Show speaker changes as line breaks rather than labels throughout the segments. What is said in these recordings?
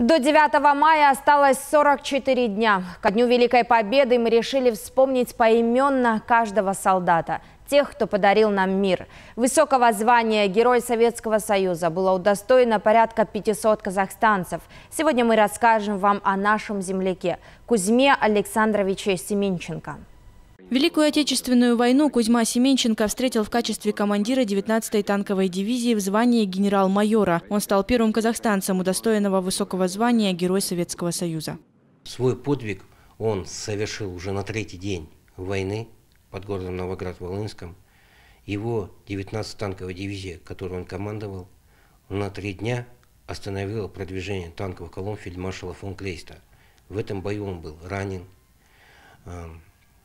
До 9 мая осталось 44 дня. Ко дню Великой Победы мы решили вспомнить поименно каждого солдата, тех, кто подарил нам мир. Высокого звания Герой Советского Союза было удостоено порядка 500 казахстанцев. Сегодня мы расскажем вам о нашем земляке Кузьме Александровиче Семенченко. Великую Отечественную
войну Кузьма Семенченко встретил в качестве командира 19-й танковой дивизии в звании генерал-майора. Он стал первым казахстанцем, удостоенного высокого звания Герой Советского Союза.
Свой подвиг он совершил уже на третий день войны под городом Новоград-Волынском. Его 19-й танковая дивизия, которую он командовал, на три дня остановила продвижение танковых колонн фельдмаршала фон Клейста. В этом бою он был ранен,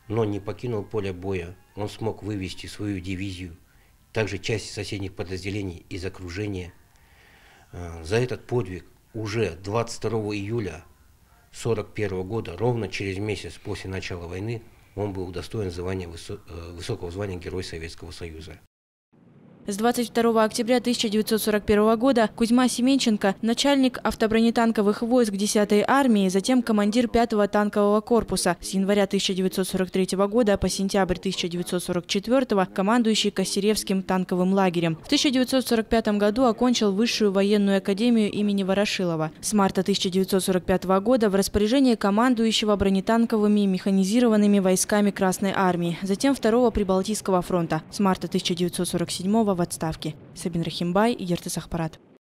но не покинул поле боя. Он смог вывести свою дивизию, также часть соседних подразделений из окружения. Э, за этот подвиг уже 22 июля 1941 года, ровно через месяц после начала войны, он был удостоен звания, э, высокого звания Герой Советского Союза.
С 22 октября 1941 года Кузьма Семенченко, начальник автобронетанковых войск 10-й армии, затем командир 5-го танкового корпуса. С января 1943 года по сентябрь 1944 года командующий Костеревским танковым лагерем. В 1945 году окончил Высшую военную академию имени Ворошилова. С марта 1945 года в распоряжении командующего бронетанковыми и механизированными войсками Красной армии, затем 2-го Прибалтийского фронта. С марта 1947 года в отставке. Сабин Рахимбай, Ертыс Ахпарат.